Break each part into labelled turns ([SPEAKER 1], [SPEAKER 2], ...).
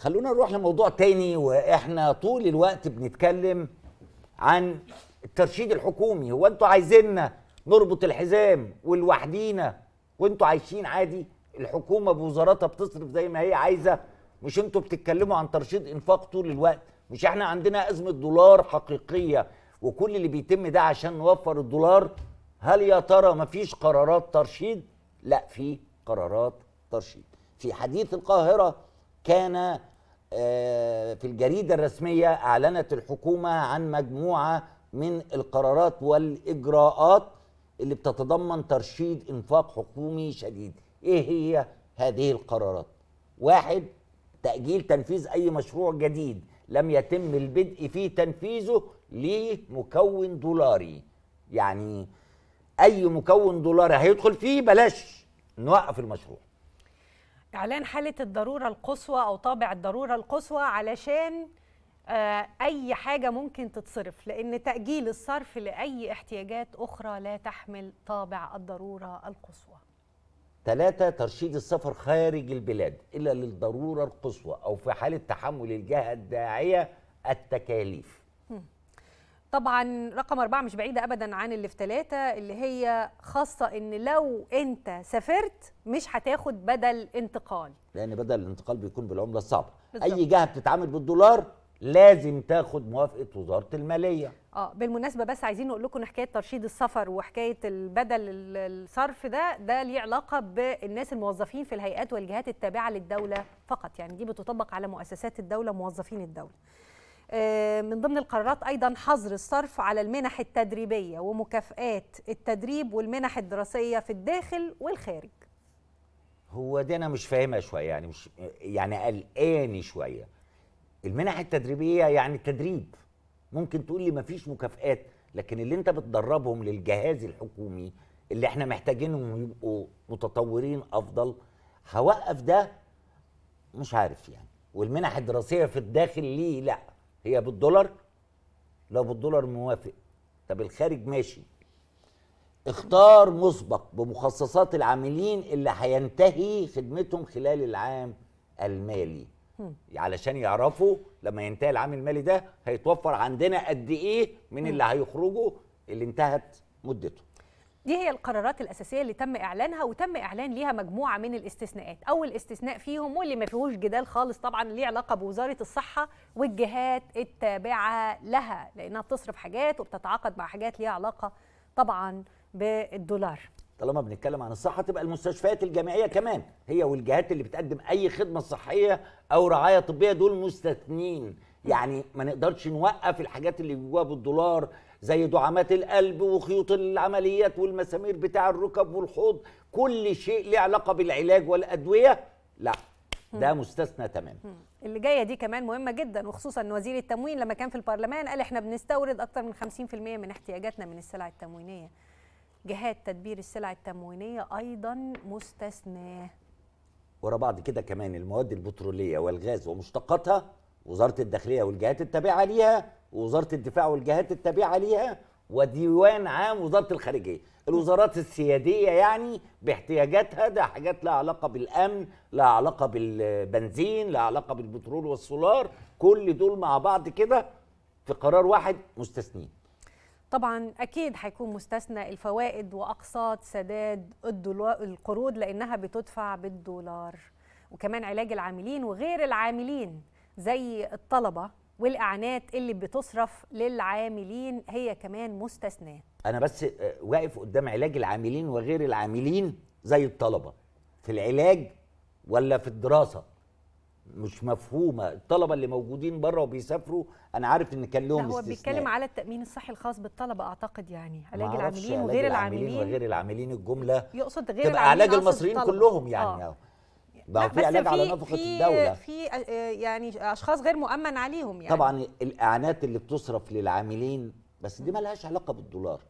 [SPEAKER 1] خلونا نروح لموضوع تاني واحنا طول الوقت بنتكلم عن الترشيد الحكومي هو انتوا عايزيننا نربط الحزام ولوحدينا وانتوا عايشين عادي الحكومه بوزاراتها بتصرف زي ما هي عايزه مش انتوا بتتكلموا عن ترشيد انفاق طول الوقت مش احنا عندنا ازمه دولار حقيقيه وكل اللي بيتم ده عشان نوفر الدولار هل يا ترى مفيش قرارات ترشيد لا في قرارات ترشيد في حديث القاهره كان آه، في الجريدة الرسمية أعلنت الحكومة عن مجموعة من القرارات والإجراءات اللي بتتضمن ترشيد إنفاق حكومي شديد إيه هي هذه القرارات؟ واحد تأجيل تنفيذ أي مشروع جديد لم يتم البدء في تنفيذه لمكون دولاري يعني أي مكون دولاري هيدخل فيه بلاش نوقف المشروع
[SPEAKER 2] اعلان حاله الضروره القصوى او طابع الضروره القصوى علشان آه، اي حاجه ممكن تتصرف لان تاجيل الصرف لاي احتياجات اخرى لا تحمل طابع الضروره القصوى
[SPEAKER 1] ثلاثة ترشيد السفر خارج البلاد إلا للضرورة القصوى أو في حالة تحمل الجهة الداعية التكاليف
[SPEAKER 2] طبعا رقم أربعة مش بعيدة أبدا عن اللي في ثلاثة اللي هي خاصة إن لو أنت سافرت مش هتاخد بدل انتقال
[SPEAKER 1] لأن بدل الانتقال بيكون بالعملة الصعبة بالزبط. أي جهة بتتعامل بالدولار لازم تاخد موافقة وزارة المالية
[SPEAKER 2] اه بالمناسبه بس عايزين نقول لكم حكايه ترشيد السفر وحكايه البدل الصرف ده ده ليه علاقه بالناس الموظفين في الهيئات والجهات التابعه للدوله فقط يعني دي بتطبق على مؤسسات الدوله موظفين الدوله آه، من ضمن القرارات ايضا حظر الصرف على المنح التدريبيه ومكافئات التدريب والمنح الدراسيه في الداخل والخارج
[SPEAKER 1] هو دي انا مش فاهمها شويه يعني مش يعني قلقاني شويه المنح التدريبيه يعني تدريب ممكن تقول لي مفيش مكافئات لكن اللي انت بتدربهم للجهاز الحكومي اللي احنا محتاجينهم يبقوا متطورين افضل هوقف ده مش عارف يعني والمنح الدراسيه في الداخل ليه لا هي بالدولار لو بالدولار موافق طب الخارج ماشي اختار مسبق بمخصصات العاملين اللي هينتهي خدمتهم خلال العام المالي علشان يعرفوا لما ينتهي العام المالي ده هيتوفر عندنا قد ايه من اللي هيخرجوا اللي انتهت مدته
[SPEAKER 2] دي هي القرارات الأساسية اللي تم إعلانها وتم إعلان ليها مجموعة من الاستثناءات أول استثناء فيهم واللي ما فيهوش جدال خالص طبعا ليه علاقة بوزارة الصحة والجهات التابعة لها لأنها بتصرف حاجات وبتتعاقد مع حاجات ليها علاقة طبعا بالدولار
[SPEAKER 1] طالما بنتكلم عن الصحة تبقى المستشفيات الجامعية كمان هي والجهات اللي بتقدم أي خدمة صحية أو رعاية طبية دول مستثنين يعني ما نقدرش نوقف الحاجات اللي جواها بالدولار زي دعامات القلب وخيوط العمليات والمسامير بتاع الركب والحوض كل شيء له علاقه بالعلاج والادويه لا ده مستثنى تماما
[SPEAKER 2] اللي جايه دي كمان مهمه جدا وخصوصا ان وزير التموين لما كان في البرلمان قال احنا بنستورد اكتر من 50% من احتياجاتنا من السلع التموينيه جهات تدبير السلع التموينيه ايضا مستثناه
[SPEAKER 1] ورا بعض كده كمان المواد البتروليه والغاز ومشتقاتها وزاره الداخليه والجهات التابعه ليها ووزاره الدفاع والجهات التابعه ليها وديوان عام وزاره الخارجيه الوزارات السياديه يعني باحتياجاتها ده حاجات لها علاقه بالامن لها علاقه بالبنزين لها علاقه بالبترول والسولار كل دول مع بعض كده في قرار واحد مستثنين
[SPEAKER 2] طبعا اكيد هيكون مستثنى الفوائد واقساط سداد القروض لانها بتدفع بالدولار وكمان علاج العاملين وغير العاملين زي الطلبه والاعانات اللي بتصرف للعاملين هي كمان مستثناه
[SPEAKER 1] انا بس آه، واقف قدام علاج العاملين وغير العاملين زي الطلبه في العلاج ولا في الدراسه مش مفهومه الطلبه اللي موجودين بره وبيسافروا انا عارف ان كان لهم هو بيتكلم
[SPEAKER 2] على التامين الصحي الخاص بالطلبه اعتقد يعني علاج العاملين وغير العاملين
[SPEAKER 1] وغير العاملين الجمله
[SPEAKER 2] يقصد غير تبقى علاج المصريين كلهم
[SPEAKER 1] يعني آه. ده في علاج على نفقه الدوله
[SPEAKER 2] في آه، يعني اشخاص غير مؤمن عليهم يعني طبعا
[SPEAKER 1] الاعانات اللي بتصرف للعاملين بس دي مالهاش علاقه بالدولار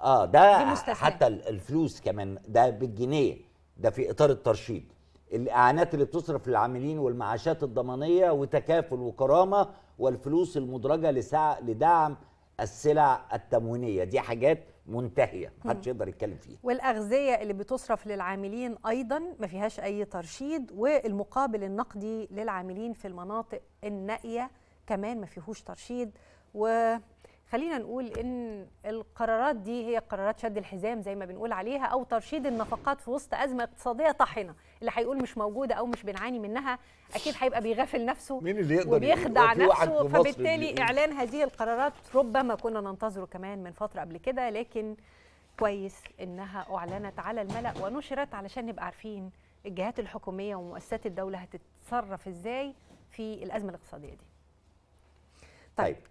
[SPEAKER 1] اه ده حتى الفلوس كمان ده بالجنيه ده في اطار الترشيد الاعانات اللي بتصرف للعاملين والمعاشات الضمانيه وتكافل وكرامه والفلوس المدرجه لسع... لدعم السلع التموينيه دي حاجات منتهيه محدش يقدر يتكلم فيها
[SPEAKER 2] والاغذيه اللي بتصرف للعاملين ايضا ما فيهاش اي ترشيد والمقابل النقدي للعاملين في المناطق النائيه كمان ما فيهوش ترشيد و خلينا نقول ان القرارات دي هي قرارات شد الحزام زي ما بنقول عليها او ترشيد النفقات في وسط ازمه اقتصاديه طاحنه اللي هيقول مش موجوده او مش بنعاني منها اكيد هيبقى بيغافل نفسه مين اللي يقدر وبيخدع نفسه فبالتالي اعلان هذه القرارات ربما كنا ننتظره كمان من فتره قبل كده لكن كويس انها اعلنت على الملا ونشرت علشان نبقى عارفين الجهات الحكوميه ومؤسسات الدوله هتتصرف ازاي في الازمه الاقتصاديه دي
[SPEAKER 1] طيب, طيب.